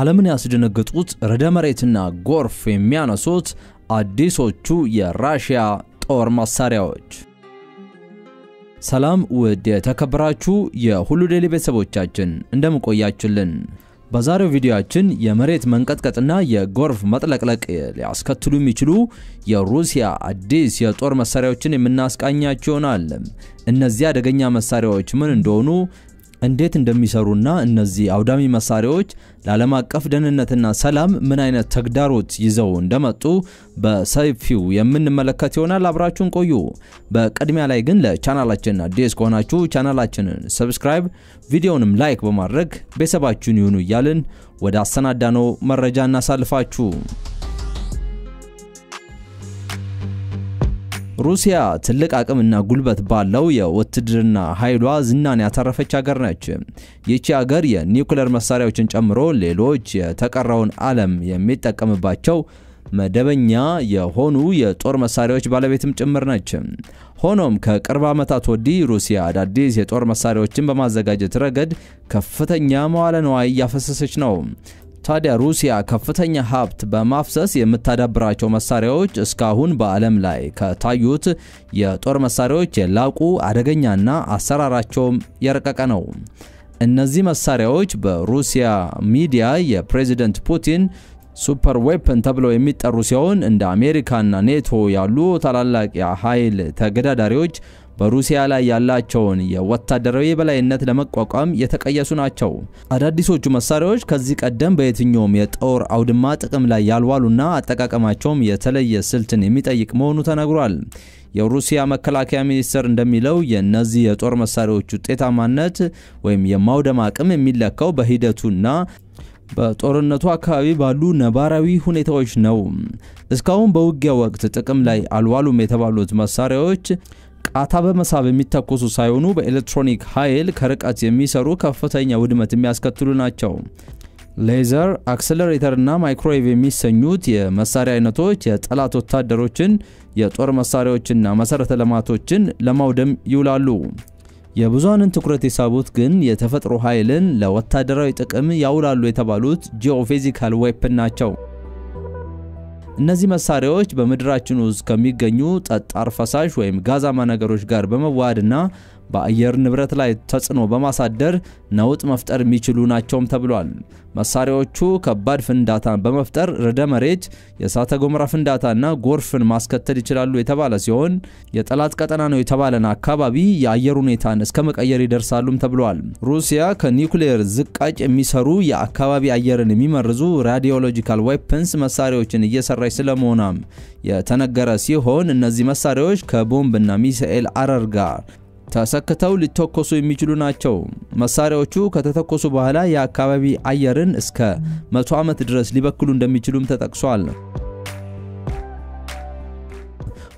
ዓለምን ያስደነገጡት ረደ መሬትና ጎርፍ የሚያነሱት አዲሶቹ የራሽያ ጦር መሳሪያዎች። ሰላም ውድ የተከበራችሁ የሁሉ ዴይሊ ቤተሰቦቻችን እንደምቆያችልን። በዛሬው ቪዲዮአችን የመሬት መንቀጥቀጥና የጎርፍ መጥለቅለቅ ሊያስከትሉ የሚችሉ የሩሲያ አዲስ የጦር መሳሪያዎችን የምናስቃኛቸው ይሆናል። እነዚህ አደገኛ መሳሪያዎች ምን እንደሆኑ እንዴት እንደሚሰሩና እነዚህ አውዳሚ መሳሪያዎች ለዓለም አቀፍ ደህንነትና ሰላም ምን አይነት ተግዳሮት ይዘው እንደመጡ በሰፊው የምንመለከት ይሆናል። አብራችሁን ቆዩ። በቅድሚያ ላይ ግን ለቻናላችን አዲስ ከሆናችሁ ቻናላችንን ሰብስክራይብ፣ ቪዲዮንም ላይክ በማድረግ ቤተሰባችሁን ይሁኑ እያልን ወደ አሰናዳነው መረጃ እናሳልፋችሁ። ሩሲያ ትልቅ አቅምና ጉልበት ባለው የውትድርና ኃይሏ ዝናን ያተረፈች ሀገር ነች። ይቺ ሀገር የኒውክለር መሳሪያዎችን ጨምሮ ሌሎች የተቀረውን ዓለም የሚጠቀምባቸው መደበኛ የሆኑ የጦር መሳሪያዎች ባለቤትም ጭምር ነች። ሆኖም ከቅርብ ዓመታት ወዲህ ሩሲያ አዳዲስ የጦር መሳሪያዎችን በማዘጋጀት ረገድ ከፍተኛ መዋለ እያፈሰሰች ነው። ታዲያ ሩሲያ ከፍተኛ ሀብት በማፍሰስ የምታዳብራቸው መሳሪያዎች እስካሁን በዓለም ላይ ከታዩት የጦር መሳሪያዎች የላቁ አደገኛና አሰራራቸውም የረቀቀ ነው። እነዚህ መሳሪያዎች በሩሲያ ሚዲያ የፕሬዚደንት ፑቲን ሱፐር ዌፐን ተብለው የሚጠሩ ሲሆን እንደ አሜሪካና ኔቶ ያሉ ታላላቅ የኃይል ተገዳዳሪዎች በሩሲያ ላይ ያላቸውን የወታደራዊ የበላይነት ለመቋቋም የተቀየሱ ናቸው። አዳዲሶቹ መሳሪያዎች ከዚህ ቀደም በየትኛውም የጦር አውድማ ጥቅም ላይ ያልዋሉና አጠቃቀማቸውም የተለየ ስልትን የሚጠይቅ መሆኑ ተነግሯል። የሩሲያ መከላከያ ሚኒስቴር እንደሚለው የእነዚህ የጦር መሳሪያዎች ውጤታማነት ወይም የማውደም አቅም የሚለካው በሂደቱና በጦርነቱ አካባቢ ባሉ ነባራዊ ሁኔታዎች ነው። እስካሁን በውጊያ ወቅት ጥቅም ላይ አልዋሉም የተባሉት መሳሪያዎች ቃታ በመሳብ የሚተኮሱ ሳይሆኑ በኤሌክትሮኒክ ኃይል ከርቀት የሚሰሩ ከፍተኛ ውድመት የሚያስከትሉ ናቸው። ሌዘር፣ አክሰለሬተር እና ማይክሮዌቭ የሚሰኙት የመሳሪያ አይነቶች የጠላት ወታደሮችን፣ የጦር መሳሪያዎችና መሰረተ ልማቶችን ለማውደም ይውላሉ። የብዙሃንን ትኩረት የሳቡት ግን የተፈጥሮ ኃይልን ለወታደራዊ ጥቅም ያውላሉ የተባሉት ጂኦፊዚካል ዌፕን ናቸው። እነዚህ መሳሪያዎች በምድራችን ውስጥ ከሚገኙ ጠጣር ፈሳሽ ወይም ጋዛማ ነገሮች ጋር በመዋሃድና በአየር ንብረት ላይ ተጽዕኖ በማሳደር ነውጥ መፍጠር የሚችሉ ናቸውም ተብሏል። መሳሪያዎቹ ከባድ ፍንዳታን በመፍጠር ርዕደ መሬት፣ የእሳተ ገሞራ ፍንዳታና ጎርፍን ማስከተል ይችላሉ የተባለ ሲሆን የጠላት ቀጠና ነው የተባለን አካባቢ የአየር ሁኔታን እስከ መቀየር ይደርሳሉም ተብሏል። ሩሲያ ከኒውክሌር ዝቃጭ የሚሰሩ የአካባቢ አየርን የሚመርዙ ራዲዮሎጂካል ዌፐንስ መሳሪያዎችን እየሰራች ስለመሆኗም የተነገረ ሲሆን እነዚህ መሳሪያዎች ከቦምብና ሚሳኤል አረር ጋር ተሰክተው ሊተኮሱ የሚችሉ ናቸው። መሳሪያዎቹ ከተተኮሱ በኋላ የአካባቢ አየርን እስከ መቶ ዓመት ድረስ ሊበክሉ እንደሚችሉም ተጠቅሷል።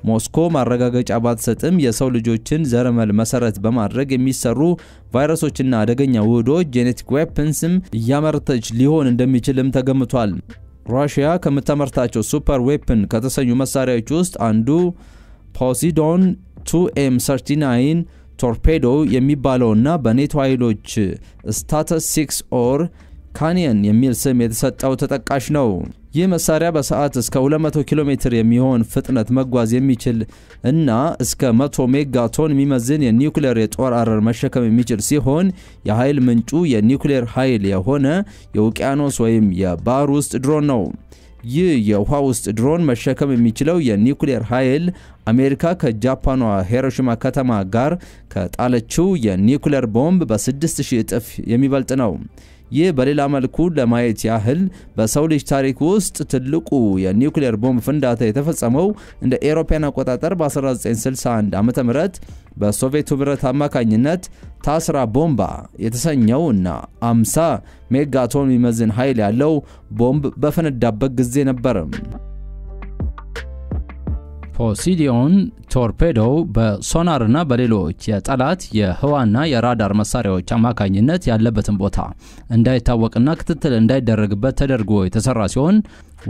ሞስኮ ማረጋገጫ ባትሰጥም የሰው ልጆችን ዘረመል መሰረት በማድረግ የሚሰሩ ቫይረሶችና አደገኛ ውህዶች ጄኔቲክ ዌፕንስም እያመረተች ሊሆን እንደሚችልም ተገምቷል። ራሽያ ከምታመርታቸው ሱፐር ዌፕን ከተሰኙ መሳሪያዎች ውስጥ አንዱ ፖሲዶን 2 ኤም 39 ቶርፔዶ የሚባለውና በኔቶ ኃይሎች ስታተስ ሲክስ ኦር ካኒየን የሚል ስም የተሰጠው ተጠቃሽ ነው። ይህ መሳሪያ በሰዓት እስከ 200 ኪሎ ሜትር የሚሆን ፍጥነት መጓዝ የሚችል እና እስከ 100 ሜጋቶን የሚመዝን የኒውክሌር የጦር አረር መሸከም የሚችል ሲሆን የኃይል ምንጩ የኒውክሌር ኃይል የሆነ የውቅያኖስ ወይም የባህር ውስጥ ድሮን ነው። ይህ የውሃ ውስጥ ድሮን መሸከም የሚችለው የኒውክሌር ኃይል አሜሪካ ከጃፓኗ ሄሮሽማ ከተማ ጋር ከጣለችው የኒውክሌር ቦምብ በ6000 እጥፍ የሚበልጥ ነው። ይህ በሌላ መልኩ ለማየት ያህል በሰው ልጅ ታሪክ ውስጥ ትልቁ የኒውክሌር ቦምብ ፍንዳታ የተፈጸመው እንደ ኤሮፓያን አቆጣጠር በ1961 ዓ ም በሶቪየት ህብረት አማካኝነት ታስራ ቦምባ የተሰኘው እና 50 ሜጋቶን የሚመዝን ኃይል ያለው ቦምብ በፈነዳበት ጊዜ ነበርም። ፖሲዲዮን ቶርፔዶ በሶናርና በሌሎች የጠላት የህዋና የራዳር መሳሪያዎች አማካኝነት ያለበትን ቦታ እንዳይታወቅና ክትትል እንዳይደረግበት ተደርጎ የተሰራ ሲሆን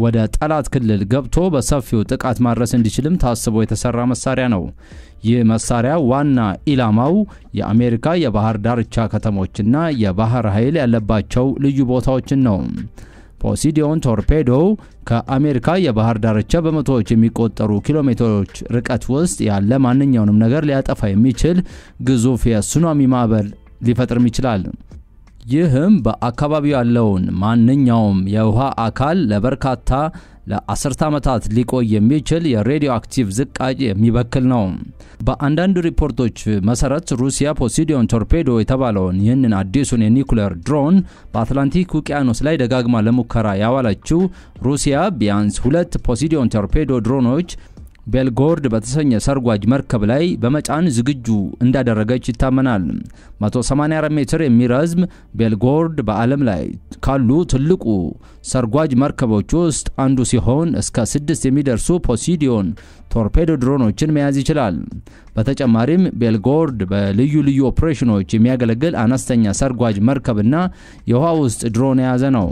ወደ ጠላት ክልል ገብቶ በሰፊው ጥቃት ማድረስ እንዲችልም ታስቦ የተሰራ መሳሪያ ነው። ይህ መሳሪያ ዋና ኢላማው የአሜሪካ የባህር ዳርቻ ከተሞችና የባህር ኃይል ያለባቸው ልዩ ቦታዎችን ነው። ፖሲዲዮን ቶርፔዶ ከአሜሪካ የባህር ዳርቻ በመቶዎች የሚቆጠሩ ኪሎ ሜትሮች ርቀት ውስጥ ያለ ማንኛውንም ነገር ሊያጠፋ የሚችል ግዙፍ የሱናሚ ማዕበል ሊፈጥርም ይችላል። ይህም በአካባቢው ያለውን ማንኛውም የውሃ አካል ለበርካታ ለ10ር ዓመታት ሊቆይ የሚችል የሬዲዮ አክቲቭ ዝቃጭ የሚበክል ነው። በአንዳንድ ሪፖርቶች መሰረት ሩሲያ ፖሲዲዮን ቶርፔዶ የተባለውን ይህንን አዲሱን የኒኩሌር ድሮን በአትላንቲክ ውቅያኖስ ላይ ደጋግማ ለሙከራ ያዋለችው ሩሲያ ቢያንስ ሁለት ፖሲዲዮን ቶርፔዶ ድሮኖች ቤልጎርድ በተሰኘ ሰርጓጅ መርከብ ላይ በመጫን ዝግጁ እንዳደረገች ይታመናል። 184 ሜትር የሚረዝም ቤልጎርድ በዓለም ላይ ካሉ ትልቁ ሰርጓጅ መርከቦች ውስጥ አንዱ ሲሆን እስከ ስድስት የሚደርሱ ፖሲዲዮን ቶርፔዶ ድሮኖችን መያዝ ይችላል። በተጨማሪም ቤልጎርድ በልዩ ልዩ ኦፕሬሽኖች የሚያገለግል አነስተኛ ሰርጓጅ መርከብና የውሃ ውስጥ ድሮን የያዘ ነው።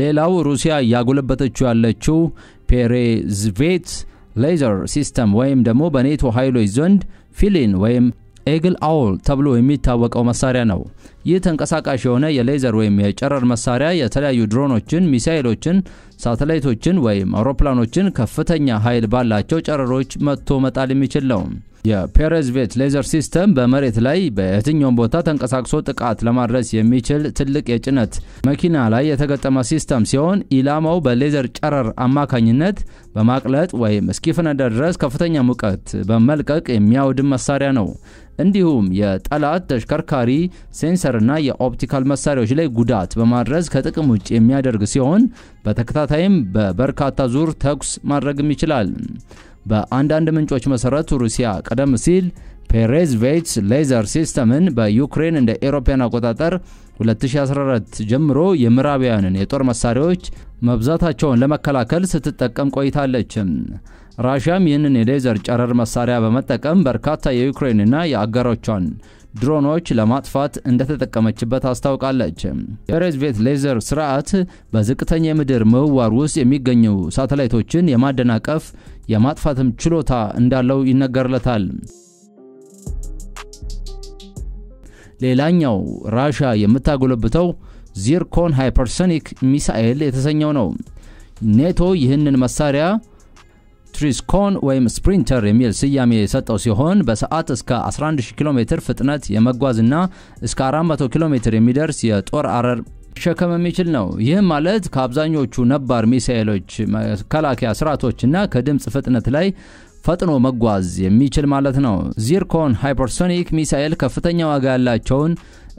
ሌላው ሩሲያ እያጎለበተችው ያለችው ፔሬዝቬት ሌዘር ሲስተም ወይም ደግሞ በኔቶ ኃይሎች ዘንድ ፊሊን ወይም ኤግል አውል ተብሎ የሚታወቀው መሳሪያ ነው። ይህ ተንቀሳቃሽ የሆነ የሌዘር ወይም የጨረር መሳሪያ የተለያዩ ድሮኖችን፣ ሚሳይሎችን፣ ሳተላይቶችን ወይም አውሮፕላኖችን ከፍተኛ ኃይል ባላቸው ጨረሮች መጥቶ መጣል የሚችል ነው። የፔሬዝ ሌዘር ሲስተም በመሬት ላይ በየትኛውም ቦታ ተንቀሳቅሶ ጥቃት ለማድረስ የሚችል ትልቅ የጭነት መኪና ላይ የተገጠመ ሲስተም ሲሆን ኢላማው በሌዘር ጨረር አማካኝነት በማቅለጥ ወይም እስኪፈነዳ ድረስ ከፍተኛ ሙቀት በመልቀቅ የሚያወድም መሳሪያ ነው። እንዲሁም የጠላት ተሽከርካሪ ሴንሰርና የኦፕቲካል መሳሪያዎች ላይ ጉዳት በማድረስ ከጥቅም ውጭ የሚያደርግ ሲሆን በተከታታይም በበርካታ ዙር ተኩስ ማድረግም ይችላል። በአንዳንድ ምንጮች መሰረት ሩሲያ ቀደም ሲል ቬትስ ሌዘር ሲስተምን በዩክሬን እንደ ኤሮፓያን አቆጣጠር 2014 ጀምሮ የምዕራባውያንን የጦር መሳሪያዎች መብዛታቸውን ለመከላከል ስትጠቀም ቆይታለች። ራሽያም ይህንን የሌዘር ጨረር መሳሪያ በመጠቀም በርካታ የዩክሬንና የአጋሮቿን ድሮኖች ለማጥፋት እንደተጠቀመችበት አስታውቃለች። የሬዝቬት ሌዘር ስርዓት በዝቅተኛ የምድር ምህዋር ውስጥ የሚገኙ ሳተላይቶችን የማደናቀፍ የማጥፋትም ችሎታ እንዳለው ይነገርለታል። ሌላኛው ራሻ የምታጎለብተው ዚርኮን ሃይፐርሶኒክ ሚሳኤል የተሰኘው ነው። ኔቶ ይህንን መሳሪያ ትሪስኮን ወይም ስፕሪንተር የሚል ስያሜ የሰጠው ሲሆን በሰዓት እስከ 11000 ኪሎ ሜትር ፍጥነት የመጓዝና እስከ 400 ኪሎ ሜትር የሚደርስ የጦር አረር ሸከም የሚችል ነው። ይህም ማለት ከአብዛኞቹ ነባር ሚሳኤሎች መከላከያ ስርዓቶችና ከድምፅ ፍጥነት ላይ ፈጥኖ መጓዝ የሚችል ማለት ነው። ዚርኮን ሃይፐርሶኒክ ሚሳኤል ከፍተኛ ዋጋ ያላቸውን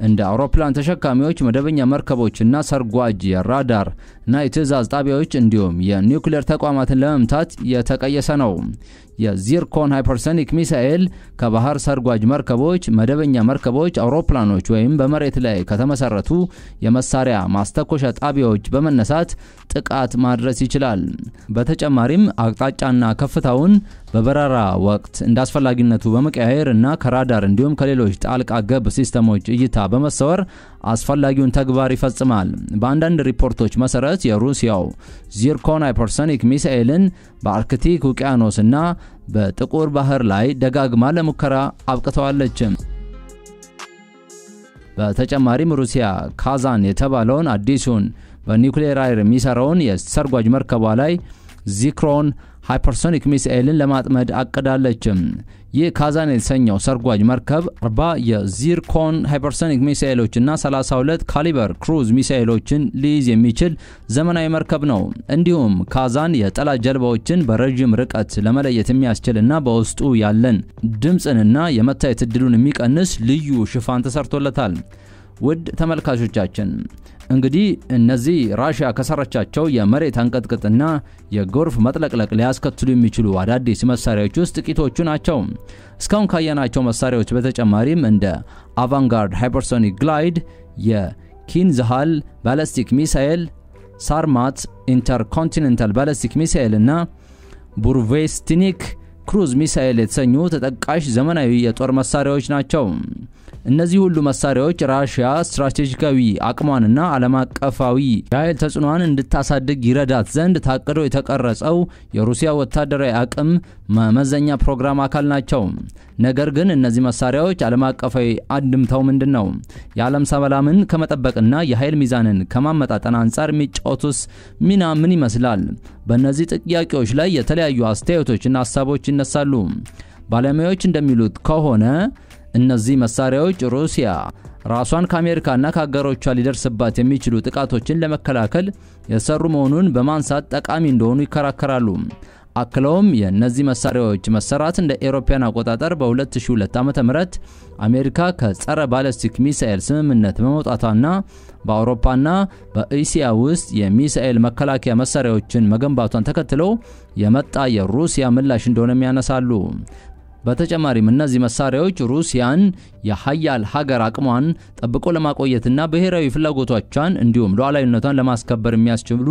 እንደ አውሮፕላን ተሸካሚዎች፣ መደበኛ መርከቦችና ሰርጓጅ የራዳር እና የትእዛዝ ጣቢያዎች እንዲሁም የኒውክሌር ተቋማትን ለመምታት የተቀየሰ ነው። የዚርኮን ሃይፐርሰኒክ ሚሳኤል ከባህር ሰርጓጅ መርከቦች፣ መደበኛ መርከቦች፣ አውሮፕላኖች ወይም በመሬት ላይ ከተመሰረቱ የመሳሪያ ማስተኮሻ ጣቢያዎች በመነሳት ጥቃት ማድረስ ይችላል። በተጨማሪም አቅጣጫና ከፍታውን በበረራ ወቅት እንዳስፈላጊነቱ በመቀያየር እና ከራዳር እንዲሁም ከሌሎች ጣልቃ ገብ ሲስተሞች እይታ በመሰወር አስፈላጊውን ተግባር ይፈጽማል። በአንዳንድ ሪፖርቶች መሰረት ማለት የሩሲያው ዚርኮና ፐርሶኒክ ሚሳኤልን በአርክቲክ ውቅያኖስና በጥቁር ባህር ላይ ደጋግማ ለሙከራ አብቅተዋለችም። በተጨማሪም ሩሲያ ካዛን የተባለውን አዲሱን በኒውክሌር ኃይል የሚሰራውን የሰርጓጅ መርከቧ ላይ ዚክሮን ሃይፐርሶኒክ ሚሳኤልን ለማጥመድ አቅዳለች። ይህ ካዛን የተሰኘው ሰርጓጅ መርከብ 40 የዚርኮን ሃይፐርሶኒክ ሚሳኤሎችና 32 ካሊበር ክሩዝ ሚሳኤሎችን ሊይዝ የሚችል ዘመናዊ መርከብ ነው። እንዲሁም ካዛን የጠላት ጀልባዎችን በረዥም ርቀት ለመለየት የሚያስችልና በውስጡ ያለን ድምፅንና የመታየት እድሉን የሚቀንስ ልዩ ሽፋን ተሰርቶለታል። ውድ ተመልካቾቻችን እንግዲህ እነዚህ ራሽያ ከሰረቻቸው የመሬት አንቀጥቅጥና የጎርፍ መጥለቅለቅ ሊያስከትሉ የሚችሉ አዳዲስ መሳሪያዎች ውስጥ ጥቂቶቹ ናቸው። እስካሁን ካየናቸው መሳሪያዎች በተጨማሪም እንደ አቫንጋርድ ሃይፐርሶኒክ ግላይድ፣ የኪንዝሃል ባለስቲክ ሚሳኤል፣ ሳርማት ኢንተርኮንቲኔንታል ባለስቲክ ሚሳኤል እና ቡርቬስቲኒክ ክሩዝ ሚሳኤል የተሰኙ ተጠቃሽ ዘመናዊ የጦር መሳሪያዎች ናቸው። እነዚህ ሁሉ መሳሪያዎች ራሽያ ስትራቴጂካዊ አቅሟንና ዓለም አቀፋዊ የኃይል ተጽዕኖዋን እንድታሳድግ ይረዳት ዘንድ ታቅዶ የተቀረጸው የሩሲያ ወታደራዊ አቅም መመዘኛ ፕሮግራም አካል ናቸው። ነገር ግን እነዚህ መሳሪያዎች ዓለም አቀፋዊ አንድምታው ምንድን ነው? የዓለም ሰላምን ከመጠበቅና የኃይል ሚዛንን ከማመጣጠን አንጻር የሚጫወቱስ ሚና ምን ይመስላል? በእነዚህ ጥያቄዎች ላይ የተለያዩ አስተያየቶችና ሀሳቦች ይነሳሉ። ባለሙያዎች እንደሚሉት ከሆነ እነዚህ መሳሪያዎች ሩሲያ ራሷን ከአሜሪካና ከአጋሮቿ ሊደርስባት የሚችሉ ጥቃቶችን ለመከላከል የሰሩ መሆኑን በማንሳት ጠቃሚ እንደሆኑ ይከራከራሉ። አክለውም የእነዚህ መሳሪያዎች መሰራት እንደ ኤሮፓያን አቆጣጠር በ2002 ም አሜሪካ ከጸረ ባለስቲክ ሚሳኤል ስምምነት በመውጣቷና በአውሮፓና በእስያ ውስጥ የሚሳኤል መከላከያ መሳሪያዎችን መገንባቷን ተከትለው የመጣ የሩሲያ ምላሽ እንደሆነም ያነሳሉ። በተጨማሪም እነዚህ መሳሪያዎች ሩሲያን የሀያል ሀገር አቅሟን ጠብቆ ለማቆየትና ብሔራዊ ፍላጎቶቿን እንዲሁም ሉዓላዊነቷን ለማስከበር የሚያስችሉ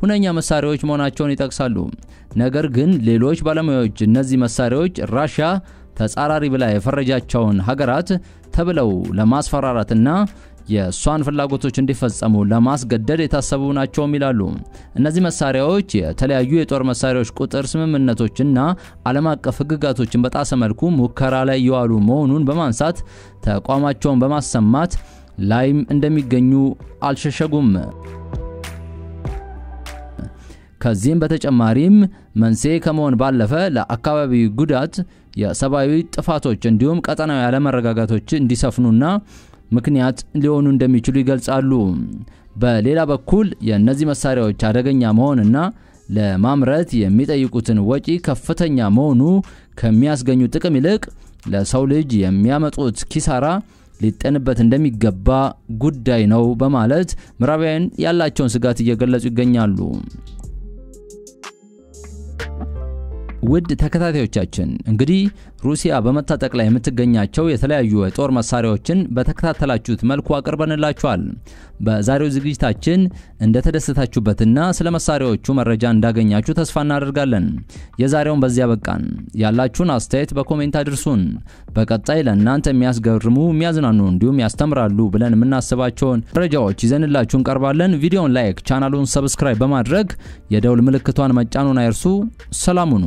ሁነኛ መሳሪያዎች መሆናቸውን ይጠቅሳሉ። ነገር ግን ሌሎች ባለሙያዎች እነዚህ መሳሪያዎች ራሽያ ተጻራሪ ብላ የፈረጃቸውን ሀገራት ተብለው ለማስፈራራትና የእሷን ፍላጎቶች እንዲፈጸሙ ለማስገደድ የታሰቡ ናቸውም ይላሉ። እነዚህ መሳሪያዎች የተለያዩ የጦር መሳሪያዎች ቁጥር ስምምነቶችና ዓለም አቀፍ ህግጋቶችን በጣሰ መልኩ ሙከራ ላይ የዋሉ መሆኑን በማንሳት ተቋማቸውን በማሰማት ላይም እንደሚገኙ አልሸሸጉም። ከዚህም በተጨማሪም መንስኤ ከመሆን ባለፈ ለአካባቢ ጉዳት፣ የሰብአዊ ጥፋቶች እንዲሁም ቀጠናዊ አለመረጋጋቶች እንዲሰፍኑና ምክንያት ሊሆኑ እንደሚችሉ ይገልጻሉ። በሌላ በኩል የእነዚህ መሳሪያዎች አደገኛ መሆንና ለማምረት የሚጠይቁትን ወጪ ከፍተኛ መሆኑ ከሚያስገኙ ጥቅም ይልቅ ለሰው ልጅ የሚያመጡት ኪሳራ ሊጠንበት እንደሚገባ ጉዳይ ነው በማለት ምዕራባውያን ያላቸውን ስጋት እየገለጹ ይገኛሉ። ውድ ተከታታዮቻችን እንግዲህ ሩሲያ በመታጠቅ ላይ የምትገኛቸው የተለያዩ የጦር መሳሪያዎችን በተከታተላችሁት መልኩ አቅርበንላችኋል። በዛሬው ዝግጅታችን እንደተደሰታችሁበትና ስለ መሳሪያዎቹ መረጃ እንዳገኛችሁ ተስፋ እናደርጋለን። የዛሬውን በዚያ በቃን። ያላችሁን አስተያየት በኮሜንት አድርሱን። በቀጣይ ለእናንተ የሚያስገርሙ የሚያዝናኑ፣ እንዲሁም ያስተምራሉ ብለን የምናስባቸውን መረጃዎች ይዘንላችሁ እንቀርባለን። ቪዲዮን ላይክ፣ ቻናሉን ሰብስክራይብ በማድረግ የደውል ምልክቷን መጫኑን አይርሱ። ሰላሙኑ